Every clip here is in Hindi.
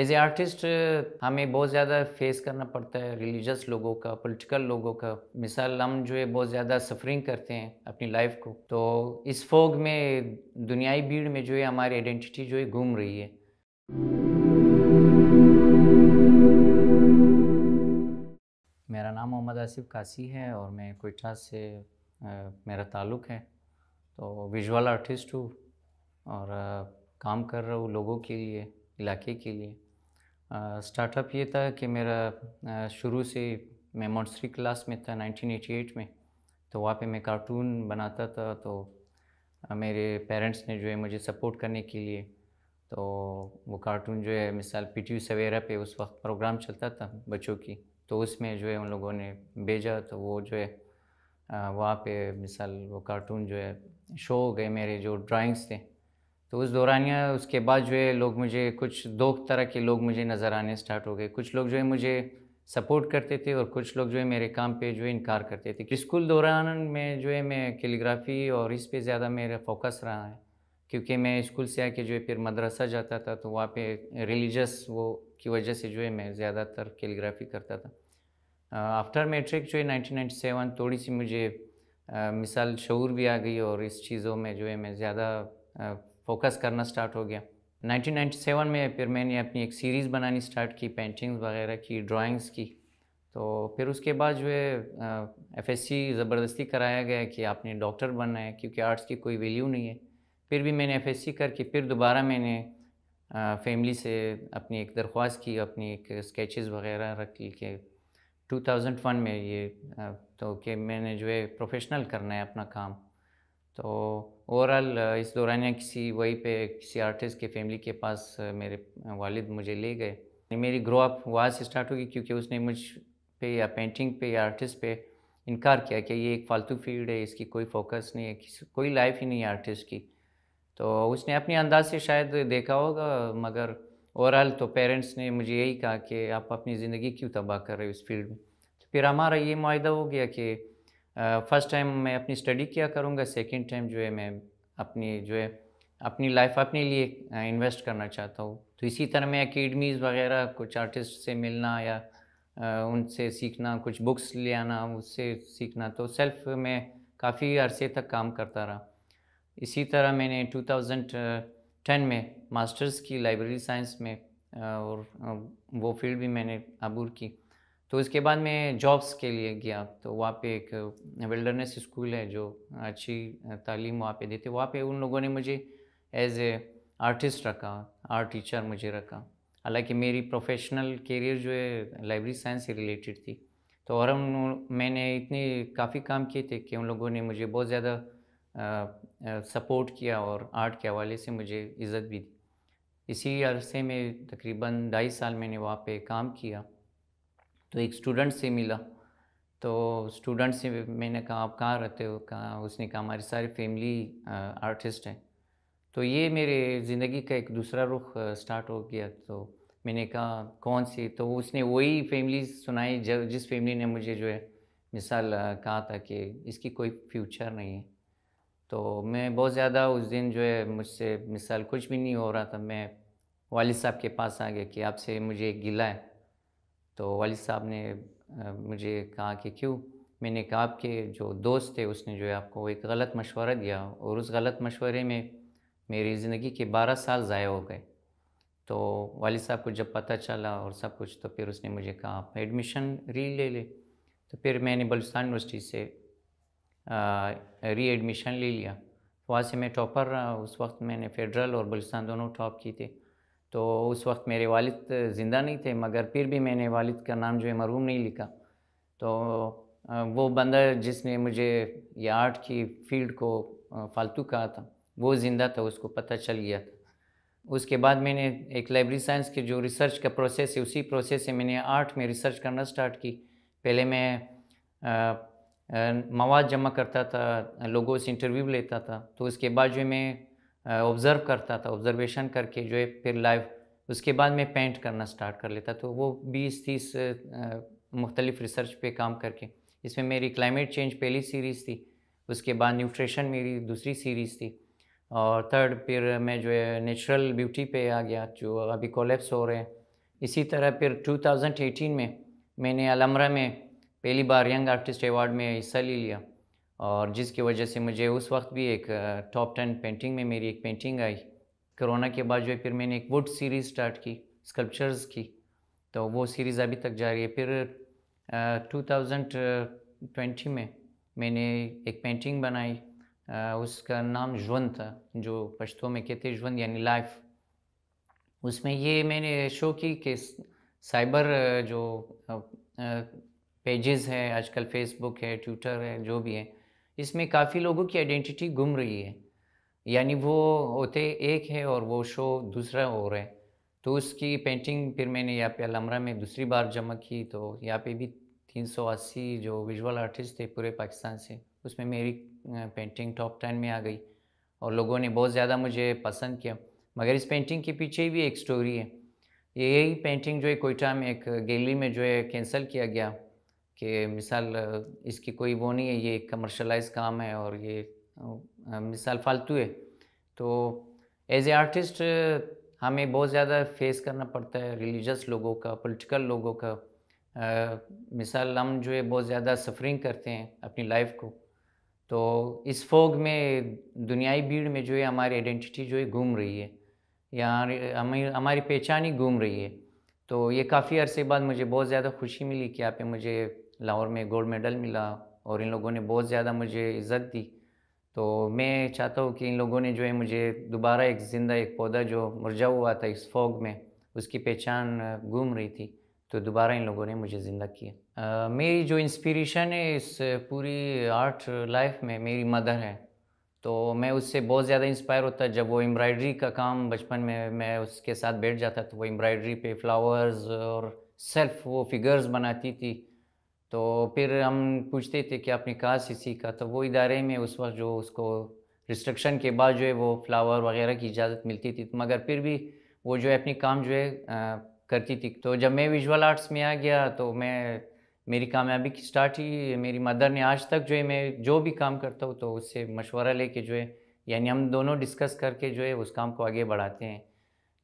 एज ए आर्टिस्ट हमें बहुत ज़्यादा फेस करना पड़ता है रिलीजियस लोगों का पॉलिटिकल लोगों का मिसाल हम जो है बहुत ज़्यादा सफरिंग करते हैं अपनी लाइफ को तो इस फोग में दुनियाई भीड़ में जो है हमारी आइडेंटिटी जो है घूम रही है मेरा नाम मोहम्मद आसिफ कासी है और मैं कोयटा से आ, मेरा ताल्लुक़ है तो विजुअल आर्टिस्ट हूँ और आ, काम कर रहा हूँ लोगों के लिए इलाके के लिए स्टार्टअप ये था कि मेरा शुरू से मैं मॉन्सरी क्लास में था 1988 में तो वहाँ पे मैं कार्टून बनाता था तो मेरे पेरेंट्स ने जो है मुझे सपोर्ट करने के लिए तो वो कार्टून जो है मिसाल पी टी सवेरा पे उस वक्त प्रोग्राम चलता था बच्चों की तो उसमें जो है उन लोगों ने भेजा तो वो जो है वहाँ पे मिसाल वो कार्टून जो है शो हो गए मेरे जो ड्राइंग्स थे तो उस दौरान या उसके बाद जो है लोग मुझे कुछ दो तरह के लोग मुझे नज़र आने स्टार्ट हो गए कुछ लोग जो है मुझे सपोर्ट करते थे और कुछ लोग जो है मेरे काम पे जो है इनकार करते थे स्कूल दौरान में जो है मैं कैलीग्राफी और इस पे ज़्यादा मेरा फोकस रहा है क्योंकि मैं स्कूल से आके जो है फिर मदरसा जाता था तो वहाँ पे रिलीजस वो की वजह से जो है मैं ज़्यादातर कैलीग्राफी करता था आफ्टर मेट्रिक जो है नाइनटीन थोड़ी सी मुझे मिसाल शूर भी आ गई और इस चीज़ों में जो है मैं ज़्यादा फोकस करना स्टार्ट हो गया 1997 में फिर मैंने अपनी एक सीरीज़ बनानी स्टार्ट की पेंटिंग्स वगैरह की ड्राइंग्स की तो फिर उसके बाद जो है एफ एस सी ज़बरदस्ती कराया गया कि आपने डॉक्टर बनना है क्योंकि आर्ट्स की कोई वैल्यू नहीं है फिर भी मैंने एफ एस सी करके फिर दोबारा मैंने फैमिली से अपनी एक दरख्वास्त की अपनी एक स्केचेस वगैरह रख ली के 2001 में ये तो कि मैंने जो है प्रोफेशनल करना है अपना काम तो ओवरऑल इस दौरान या किसी वहीं पे किसी आर्टिस्ट के फैमिली के पास मेरे वालिद मुझे ले गए मेरी ग्रो अप वहाँ से स्टार्ट होगी क्योंकि उसने मुझ पे या पेंटिंग पे या आर्टिस्ट पे इनकार किया कि ये एक फालतू फील्ड है इसकी कोई फोकस नहीं है कोई लाइफ ही नहीं है आर्टिस्ट की तो उसने अपने अंदाज से शायद देखा होगा मगर ओवरऑल तो पेरेंट्स ने मुझे यही कहा कि आप अपनी ज़िंदगी क्यों तबाह कर रहे हो इस फील्ड में तो फिर हमारा ये माह हो गया कि फर्स्ट टाइम मैं अपनी स्टडी किया करूँगा सेकेंड टाइम जो है मैं अपनी जो है अपनी लाइफ अपने लिए इन्वेस्ट करना चाहता हूँ तो इसी तरह मैं अकेडमीज़ वगैरह कुछ आर्टिस्ट से मिलना या उनसे सीखना कुछ बुक्स ले आना उससे सीखना तो सेल्फ में काफ़ी अरसे तक काम करता रहा इसी तरह मैंने 2010 में मास्टर्स की लाइब्रेरी साइंस में और वो फील्ड भी मैंने अबूर की तो इसके बाद मैं जॉब्स के लिए गया तो वहाँ पे एक वेल्डरनेस स्कूल है जो अच्छी तालीम वहाँ पे देते वहाँ पे उन लोगों ने मुझे एज ए आर्टिस्ट रखा आर्ट टीचर मुझे रखा हालांकि मेरी प्रोफेशनल कैरियर जो है लाइब्रेरी साइंस से रिलेटेड थी तो और हम मैंने इतने काफ़ी काम किए थे कि उन लोगों ने मुझे बहुत ज़्यादा सपोर्ट किया और आर्ट के हवाले से मुझे इज़्ज़त भी दी इसी अरसे में तकरीबन ढाई साल मैंने वहाँ पे काम किया तो एक स्टूडेंट से मिला तो स्टूडेंट से मैंने कहा आप कहाँ रहते हो कहा उसने कहा हमारी सारी फैमिली आर्टिस्ट हैं तो ये मेरे ज़िंदगी का एक दूसरा रुख स्टार्ट हो गया तो मैंने कहा कौन सी तो उसने वही फैमिली सुनाई जब जिस फैमिली ने मुझे जो है मिसाल कहा था कि इसकी कोई फ्यूचर नहीं है तो मैं बहुत ज़्यादा उस दिन जो है मुझसे मिसाल कुछ भी नहीं हो रहा था मैं वालिद साहब के पास आ गया कि आपसे मुझे एक गिला है तो वालिद साहब ने मुझे कहा कि क्यों मैंने कहा आपके जो दोस्त थे उसने जो है आपको एक गलत मशवरा दिया और उस गलत मशवरे में मेरी ज़िंदगी के बारह साल ज़ाय हो गए तो वालिद साहब को जब पता चला और सब कुछ तो फिर उसने मुझे कहा आप एडमिशन री ले ले तो फिर मैंने बलुस्तान यूनिवर्सिटी से री एडमिशन ले लिया वहाँ से मैं टॉपर रहा उस वक्त मैंने फेडरल और बलुस्तान दोनों टॉप की थी तो उस वक्त मेरे वालिद ज़िंदा नहीं थे मगर फिर भी मैंने वालिद का नाम जो है मरूम नहीं लिखा तो वो बंदा जिसने मुझे ये आर्ट की फील्ड को फालतू कहा था वो ज़िंदा था उसको पता चल गया था उसके बाद मैंने एक लाइब्रेरी साइंस के जो रिसर्च का प्रोसेस है उसी प्रोसेस से मैंने आर्ट में रिसर्च करना स्टार्ट की पहले मैं मवाद जमा करता था लोगों से इंटरव्यू लेता था तो उसके बाद जो मैं ऑब्ज़र्व करता था ऑब्ज़र्वेशन करके जो है फिर लाइव उसके बाद मैं पेंट करना स्टार्ट कर लेता तो वो बीस तीस मुख्तलिफ रिसर्च पे काम करके इसमें मेरी क्लाइमेट चेंज पहली सीरीज़ थी उसके बाद न्यूट्रिशन मेरी दूसरी सीरीज़ थी और थर्ड फिर मैं जो है नेचुरल ब्यूटी पे आ गया जो अभी कोलेप्स हो रहे हैं इसी तरह फिर 2018 में मैंने अलमरा में पहली बार यंग आर्टिस्ट अवार्ड में हिस्सा ले लिया और जिसकी वजह से मुझे उस वक्त भी एक टॉप टेन पेंटिंग में मेरी एक पेंटिंग आई कोरोना के बाद जो है फिर मैंने एक वुड सीरीज़ स्टार्ट की स्कल्पचर्स की तो वो सीरीज़ अभी तक जा रही है फिर टू थाउजेंड ट्वेंटी में मैंने एक पेंटिंग बनाई उसका नाम जवन था जो पश्तों में कहते हैं ज्वन यानी लाइफ उसमें ये मैंने शो की कि साइबर जो पेजेस हैं आजकल फेसबुक है ट्विटर है जो भी है इसमें काफ़ी लोगों की आइडेंटिटी गुम रही है यानी वो होते एक है और वो शो दूसरा हो रहा है तो उसकी पेंटिंग फिर मैंने यहाँ पे अलमरा में दूसरी बार जमा की तो यहाँ पे भी 380 जो विजुअल आर्टिस्ट थे पूरे पाकिस्तान से उसमें मेरी पेंटिंग टॉप टेन में आ गई और लोगों ने बहुत ज़्यादा मुझे पसंद किया मगर इस पेंटिंग के पीछे भी एक स्टोरी है यही पेंटिंग जो है कोयटा में एक गैलरी में जो है कैंसिल किया गया कि मिसाल इसकी कोई वो नहीं है ये कमर्शलाइज काम है और ये मिसाल फालतू है तो एज ए आर्टिस्ट हमें बहुत ज़्यादा फेस करना पड़ता है रिलीजस लोगों का पॉलिटिकल लोगों का आ, मिसाल हम जो है बहुत ज़्यादा सफरिंग करते हैं अपनी लाइफ को तो इस फोग में दुनियाई भीड़ में जो है हमारी आइडेंटिटी जो है घूम रही है या हमारी हमारी पहचान ही घूम रही है तो ये काफ़ी अरसे बाद मुझे बहुत ज़्यादा खुशी मिली कि आप मुझे लाहौर में गोल्ड मेडल मिला और इन लोगों ने बहुत ज़्यादा मुझे इज़्ज़त दी तो मैं चाहता हूँ कि इन लोगों ने जो है मुझे दोबारा एक ज़िंदा एक पौधा जो मुरझा हुआ था इस फोग में उसकी पहचान घूम रही थी तो दोबारा इन लोगों ने मुझे ज़िंदा किया मेरी जो इंस्पिरेशन है इस पूरी आर्ट लाइफ में मेरी मदर है तो मैं उससे बहुत ज़्यादा इंस्पायर होता जब वो एम्ब्रॉयडरी का काम बचपन में मैं उसके साथ बैठ जाता तो वो एम्ब्रॉयडरी पे फ्लावर्स और सेल्फ वो फिगर्स बनाती थी तो फिर हम पूछते थे कि आपने कहा सीसी का तो वो इदारे में उस वक्त जो उसको रिस्ट्रिक्शन के बाद जो है वो फ्लावर वगैरह की इजाज़त मिलती थी तो मगर फिर भी वो जो है अपनी काम जो है करती थी तो जब मैं विजुअल आर्ट्स में आ गया तो मैं मेरी कामयाबी की स्टार्ट ही मेरी मदर ने आज तक जो है मैं जो भी काम करता हूँ तो उससे मशवरा लेके जो है यानी हम दोनों डिस्कस करके जो है उस काम को आगे बढ़ाते हैं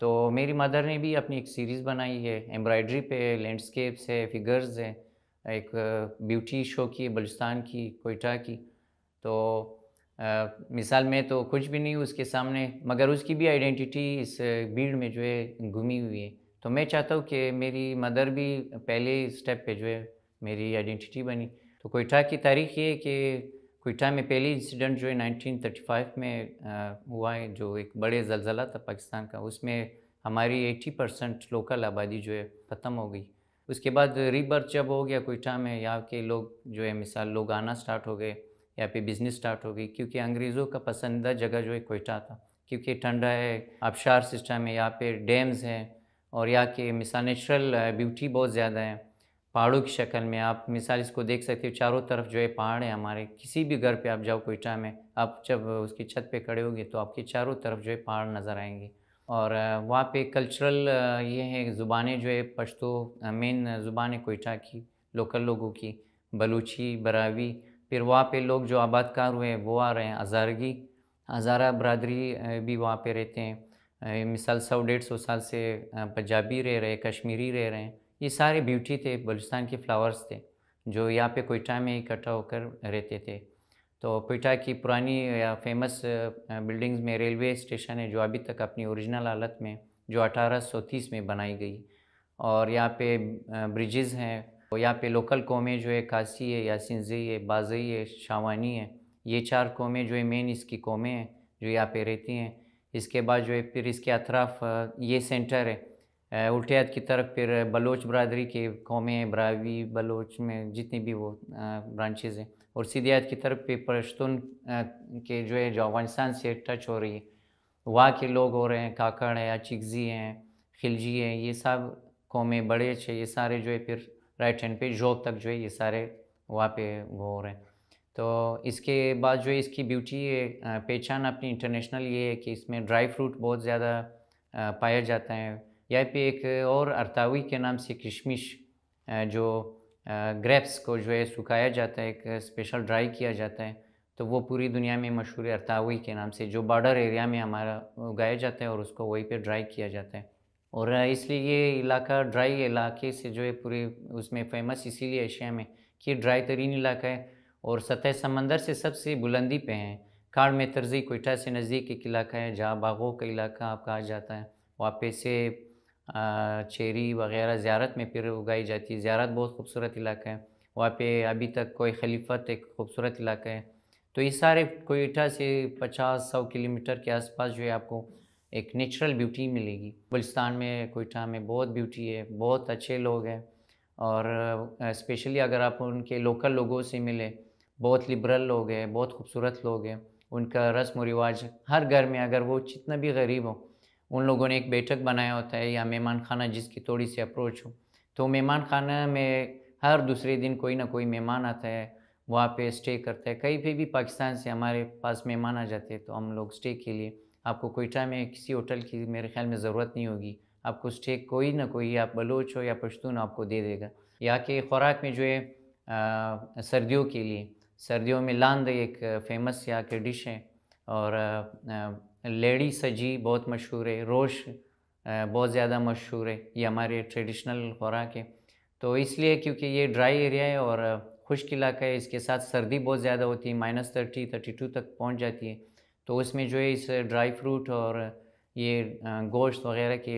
तो मेरी मदर ने भी अपनी एक सीरीज़ बनाई है एम्ब्रॉयडरी पे लैंडस्केप्स है फिगर्स हैं एक ब्यूटी शो की बलुस्तान की कोयटा की तो आ, मिसाल में तो कुछ भी नहीं उसके सामने मगर उसकी भी आइडेंटिटी इस भीड़ में जो है घुमी हुई है तो मैं चाहता हूँ कि मेरी मदर भी पहले स्टेप पे जो है मेरी आइडेंटिटी बनी तो कोयटा की तारीख ये कि कोयटा में पहली इंसिडेंट जो है 1935 में आ, हुआ है जो एक बड़े जलजला था पाकिस्तान का उसमें हमारी 80 परसेंट लोकल आबादी जो है ख़त्म हो गई उसके बाद रिबर्थ जब हो गया कोयटा में यहाँ के लोग जो है मिसाल लोग आना स्टार्ट हो गए या फिर बिज़नेस स्टार्ट हो गई क्योंकि अंग्रेज़ों का पसंदीदा जगह जो है कोयटा था क्योंकि ठंडा है आबशार सिस्टम है यहाँ पे डैम्स हैं और यहाँ के मिसाल नेचुरल ब्यूटी बहुत ज़्यादा है पहाड़ों की शक्ल में आप मिसाल इसको देख सकते हो चारों तरफ जो है पहाड़ है हमारे किसी भी घर पे आप जाओ कोयटा में आप जब उसकी छत पे खड़े होगे तो आपके चारों तरफ जो है पहाड़ नज़र आएंगे और वहाँ पे कल्चरल ये है ज़ुबानें जो है पश्तो मेन ज़ुबान है कोयटा की लोकल लोगों की बलूची बरावी फिर वहाँ पे लोग जो आबादकार हुए हैं वो आ रहे हैं हज़ारगी हज़ारा बरदरी भी वहाँ पे रहते हैं मिसाल सौ डेढ़ सौ साल से पंजाबी रह रहे कश्मीरी रह रहे हैं ये सारे ब्यूटी थे बलूचिस्तान के फ्लावर्स थे जो यहाँ पे कोयटा में इकट्ठा होकर रहते थे तो पेटा की पुरानी या फेमस बिल्डिंग्स में रेलवे स्टेशन है जो अभी तक अपनी ओरिजिनल हालत में जो 1830 में बनाई गई और यहाँ पे ब्रिजेज़ हैं तो यहाँ पे लोकल कौमें जो है काशी है यासिनजई है बाजई है शावानी है ये चार कौमें जो है मेन इसकी कौमें हैं जो यहाँ पे रहती हैं इसके बाद जो है फिर इसके अतराफ ये सेंटर है उल्टियात की तरफ फिर बलोच बरदरी के कौमें बरावी बलोच में जितनी भी वो ब्रांचेज़ हैं और सीधियात की तरफ पे पश्तून के जो है जो अफगानिस्तान से टच हो रही है वहाँ के लोग हो रहे हैं काकड़ है अचिकजी हैं खिलजी हैं ये सब कौमें बड़े अच्छे ये सारे जो है फिर राइट हैंड पे जॉब तक जो है ये सारे वहाँ पे वो हो रहे हैं तो इसके बाद जो है इसकी ब्यूटी है पहचान अपनी इंटरनेशनल ये है कि इसमें ड्राई फ्रूट बहुत ज़्यादा पाया जाता है या पे एक और अरतावी के नाम से किशमिश जो ग्रेप्स को जो है सुखाया जाता है एक स्पेशल ड्राई किया जाता है तो वो पूरी दुनिया में मशहूर है अरतावी के नाम से जो बॉर्डर एरिया में हमारा उगाया जाता है और उसको वहीं पर ड्राई किया जाता है और इसलिए ये इलाका ड्राई इलाके से जो है पूरे उसमें फेमस इसीलिए एशिया में कि ड्राई तरीन इलाका है और सतह समंदर से सबसे बुलंदी पे हैं काड़ में तर्जी कोयटा से नज़दीक एक इलाका है जहाँ बागों का इलाका कहा जाता है वहाँ पे से चेरी वगैरह ज़्यारत में फिर उगाई जाती है ज़्यारत बहुत खूबसूरत इलाका है वहाँ पे अभी तक कोई खलीफत एक खूबसूरत इलाका है तो ये सारे कोयटा से पचास सौ किलोमीटर के आसपास जो है आपको एक नेचुरल ब्यूटी मिलेगी बलिस्तान में कोयटा में बहुत ब्यूटी है बहुत अच्छे लोग हैं और स्पेशली अगर आप उनके लोकल लोगों से मिले बहुत लिबरल लोग हैं बहुत खूबसूरत लोग हैं उनका रस्म व रिवाज हर घर में अगर वो जितना भी गरीब हो उन लोगों ने एक बैठक बनाया होता है या मेहमान खाना जिसकी थोड़ी सी अप्रोच हो तो मेहमान खाना में हर दूसरे दिन कोई ना कोई मेहमान आता है वहाँ पे स्टे करता है कहीं पे भी पाकिस्तान से हमारे पास मेहमान आ जाते हैं तो हम लोग स्टे के लिए आपको कोयटा में किसी होटल की मेरे ख्याल में ज़रूरत नहीं होगी आपको स्टे कोई ना कोई आप बलोच हो या पश्तून आपको दे देगा यहाँ के ख़ुराक में जो है सर्दियों के लिए सर्दियों में लांद एक फेमस यहाँ के डिश है और आ, आ, लेडी सजी बहुत मशहूर है रोश बहुत ज़्यादा मशहूर है ये हमारे ट्रेडिशनल खुराक है तो इसलिए क्योंकि ये ड्राई एरिया है और खुश्क इलाका है इसके साथ सर्दी बहुत ज़्यादा होती है माइनस थर्टी थर्टी टू तक पहुँच जाती है तो उसमें जो है इस ड्राई फ्रूट और ये गोश्त वगैरह के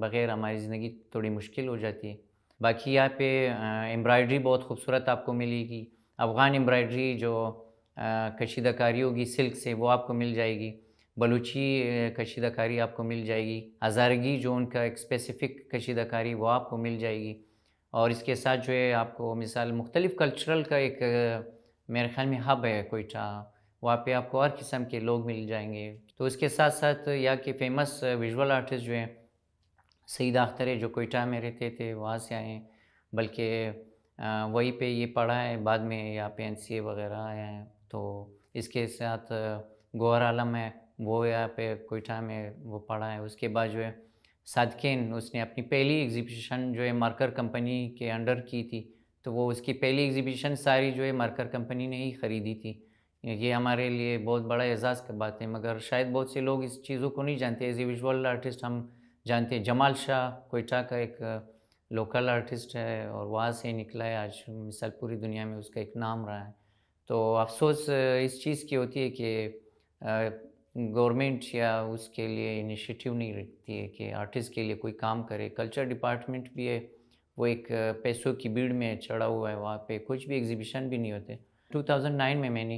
बग़ैर हमारी ज़िंदगी थोड़ी मुश्किल हो जाती है बाकी यहाँ पे एम्ब्रॉयडरी बहुत खूबसूरत आपको मिलेगी अफ़गान एम्ब्रॉयडरी जो कशीदाकारी होगी सिल्क से वो आपको मिल जाएगी बलूची कशीदाकारी आपको मिल जाएगी हज़ारगी जो उनका एक स्पेसिफ़िक कशीदाकारी वो आपको मिल जाएगी और इसके साथ जो है आपको मिसाल मुख्तलिफ़ कल्चरल का एक मेरे ख्याल में हब है कोयटा वहाँ पे आपको हर किस्म के लोग मिल जाएंगे तो इसके साथ साथ यहाँ के फेमस विजुअल आर्टिस्ट जो हैं सईद अख्तर जो कोयटा में रहते थे वहाँ से आए बल्कि वहीं पे ये पढ़ा है बाद में यहाँ पे एन वगैरह आए हैं तो इसके साथ गौर आलम है वो यहाँ पे कोयटा में वो पढ़ा है उसके बाद जो है सादकिन उसने अपनी पहली एग्जीबिशन जो है मार्कर कंपनी के अंडर की थी तो वो उसकी पहली एग्जीबिशन सारी जो है मार्कर कंपनी ने ही ख़रीदी थी ये हमारे लिए बहुत बड़ा एजाज़ की बात है मगर शायद बहुत से लोग इस चीज़ों को नहीं जानते एज ए विजुअल आर्टिस्ट हम जानते हैं जमाल शाह कोयटा का एक लोकल आर्टिस्ट है और वहाँ से निकला है आज मिसाल पूरी दुनिया में उसका एक नाम रहा है तो अफसोस इस चीज़ की होती है कि गवर्नमेंट या उसके लिए इनिशिएटिव नहीं रखती है कि आर्टिस्ट के लिए कोई काम करे कल्चर डिपार्टमेंट भी है वो एक पैसों की भीड़ में चढ़ा हुआ है वहाँ पे कुछ भी एग्जीबिशन भी नहीं होते 2009 में मैंने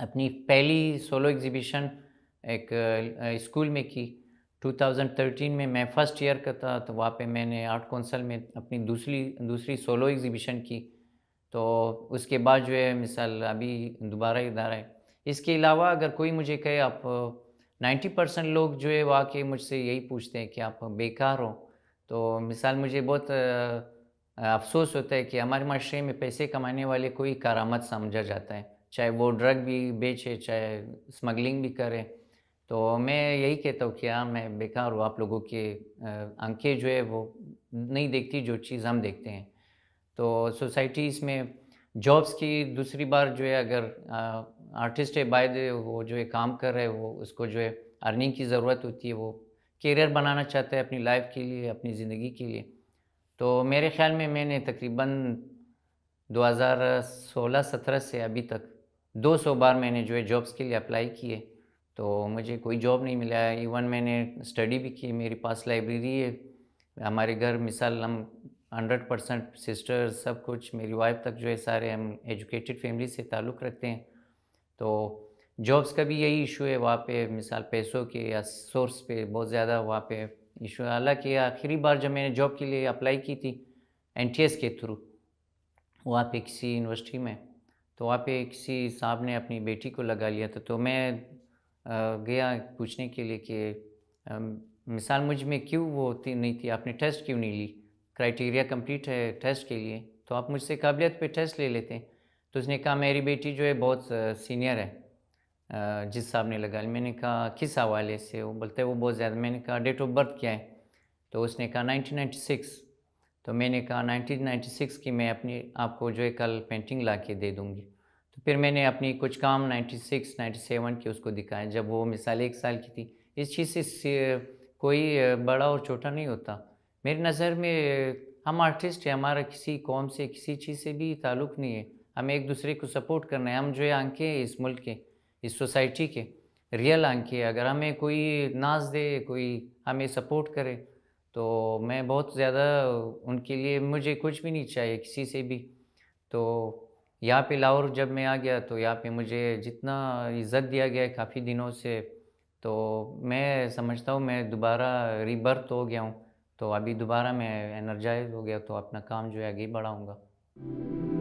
अपनी पहली सोलो एग्जीबिशन एक स्कूल में की 2013 में मैं फ़र्स्ट ईयर का था तो वहाँ पे मैंने आर्ट कौंसल में अपनी दूसरी दूसरी सोलो एग्जीबिशन की तो उसके बाद जो है मिसाल अभी दोबारा इधर है इसके अलावा अगर कोई मुझे कहे आप नाइन्टी परसेंट लोग जो है वाकई मुझसे यही पूछते हैं कि आप बेकार हो तो मिसाल मुझे बहुत अफसोस होता है कि हमारे माशरे में पैसे कमाने वाले कोई कारामत समझा जाता है चाहे वो ड्रग भी बेचे चाहे स्मगलिंग भी करे तो मैं यही कहता हूँ कि हाँ मैं बेकार हूँ आप लोगों के आंखें जो है वो नहीं देखती जो चीज़ हम देखते हैं तो सोसाइटीज़ में जॉब्स की दूसरी बार जो है अगर आर्टिस्ट है बाय वो जो है काम कर रहे हैं वो उसको जो है अर्निंग की ज़रूरत होती है वो करियर बनाना चाहता है अपनी लाइफ के लिए अपनी ज़िंदगी के लिए तो मेरे ख्याल में मैंने तकरीबन 2016-17 से अभी तक 200 बार मैंने जो है जॉब्स के लिए अप्लाई किए तो मुझे कोई जॉब नहीं मिला है इवन मैंने स्टडी भी की मेरे पास लाइब्रेरी है हमारे घर मिसाल हम हंड्रेड परसेंट सिस्टर्स सब कुछ मेरी वाइफ तक जो है सारे हम एजुकेटेड फैमिली से ताल्लुक़ रखते हैं तो जॉब्स का भी यही इशू है वहाँ पे मिसाल पैसों के या सोर्स पे बहुत ज़्यादा वहाँ पे इशू है हालाँकि आखिरी बार जब मैंने जॉब के लिए अप्लाई की थी एन के थ्रू वहाँ पे किसी यूनिवर्सिटी में तो वहाँ पे किसी साहब ने अपनी बेटी को लगा लिया था तो मैं गया पूछने के लिए कि मिसाल मुझ में क्यों वो होती नहीं थी आपने टेस्ट क्यों नहीं ली क्राइटेरिया कंप्लीट है टेस्ट के लिए तो आप मुझसे काबिलियत पे टेस्ट ले लेते हैं तो उसने कहा मेरी बेटी जो है बहुत सीनियर है जिस साहब ने लगा मैंने कहा किस हवाले से वो बोलते वो बहुत ज़्यादा मैंने कहा डेट ऑफ बर्थ क्या है तो उसने कहा 1996 तो मैंने कहा 1996 की मैं अपनी आपको जो है कल पेंटिंग ला के दे दूँगी तो फिर मैंने अपनी कुछ काम 96 97 की उसको दिखाए जब वो मिसाल एक साल की थी इस चीज़ से कोई बड़ा और छोटा नहीं होता मेरी नज़र में हम आर्टिस्ट हैं हमारा किसी कौम से किसी चीज़ से भी ताल्लुक़ नहीं है हमें एक दूसरे को सपोर्ट करना है हम जो ये आंखें हैं इस मुल्क के इस सोसाइटी के रियल आंखें अगर हमें कोई नाज दे कोई हमें सपोर्ट करे तो मैं बहुत ज़्यादा उनके लिए मुझे कुछ भी नहीं चाहिए किसी से भी तो यहाँ पे लाहौर जब मैं आ गया तो यहाँ पे मुझे जितना इज़्ज़त दिया गया काफ़ी दिनों से तो मैं समझता हूँ मैं दोबारा रिबर्थ हो गया हूँ तो अभी दोबारा मैं एनर्जाइज हो गया तो अपना काम जो है आगे बढ़ाऊँगा